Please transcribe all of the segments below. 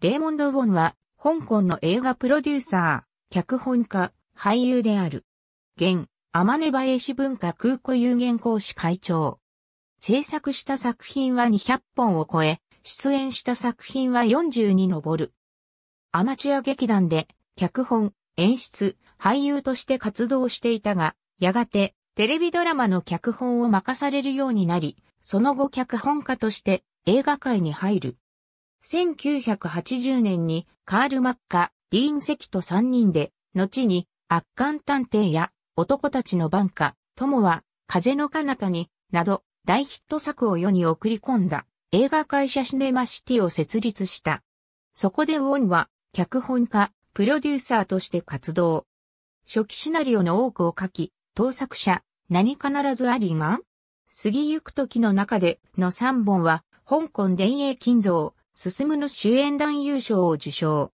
レーモンド・ウォンは、香港の映画プロデューサー、脚本家、俳優である。現、アマネバ英史文化空港有限講師会長。制作した作品は200本を超え、出演した作品は40に上る。アマチュア劇団で、脚本、演出、俳優として活動していたが、やがて、テレビドラマの脚本を任されるようになり、その後脚本家として映画界に入る。1980年にカール・マッカ、ディーン・セキと3人で、後に、圧巻探偵や男たちの番歌、友は、風の彼方に、など、大ヒット作を世に送り込んだ、映画会社シネマシティを設立した。そこでウォンは、脚本家、プロデューサーとして活動。初期シナリオの多くを書き、盗作者、何必ずありが、過ぎゆく時の中での3本は、香港伝影金蔵、進の主演男優賞を受賞。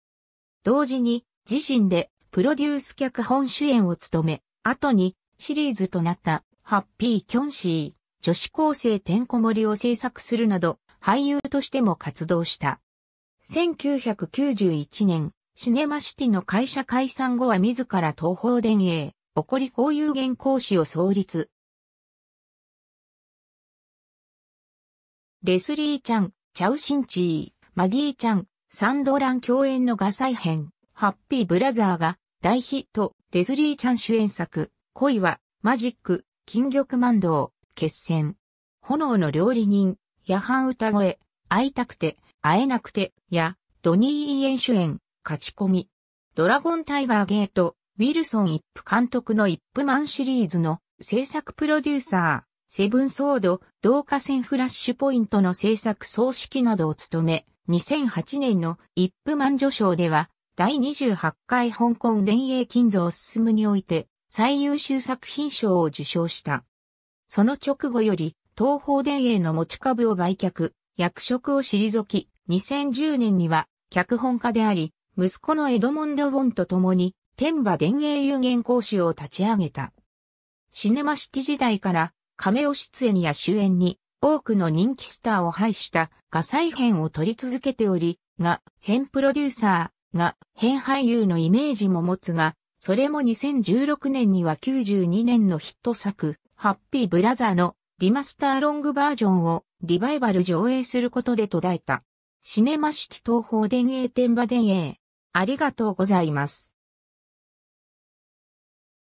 同時に、自身で、プロデュース脚本主演を務め、後に、シリーズとなった、ハッピー・キョンシー、女子高生てんこ盛りを制作するなど、俳優としても活動した。1991年、シネマシティの会社解散後は自ら東方電営、起こり交友原稿誌を創立。レスリー・ちゃん、チャウシンチー。マギーちゃん、サンドラン共演の画祭編、ハッピーブラザーが大ヒット、レズリーちゃん主演作、恋は、マジック、金玉万道、決戦。炎の料理人、夜半歌声、会いたくて、会えなくて、や、ドニー・イエン主演、勝ち込み。ドラゴンタイガーゲート、ウィルソンイップ監督のイップマンシリーズの制作プロデューサー、セブンソード、同化戦フラッシュポイントの制作総指揮などを務め、2008年のイップマン助賞では、第28回香港電影金蔵進むにおいて、最優秀作品賞を受賞した。その直後より、東方電営の持ち株を売却、役職を退き、2010年には、脚本家であり、息子のエドモンド・ウォンと共に、天馬電営有限講師を立ち上げた。シネマ式時代から、亀尾出演や主演に、多くの人気スターを排した画再編を撮り続けており、が、編プロデューサー、が、編俳優のイメージも持つが、それも2016年には92年のヒット作、ハッピーブラザーのリマスターロングバージョンをリバイバル上映することで途絶えた。シネマ式東方電営天場電営。ありがとうございます。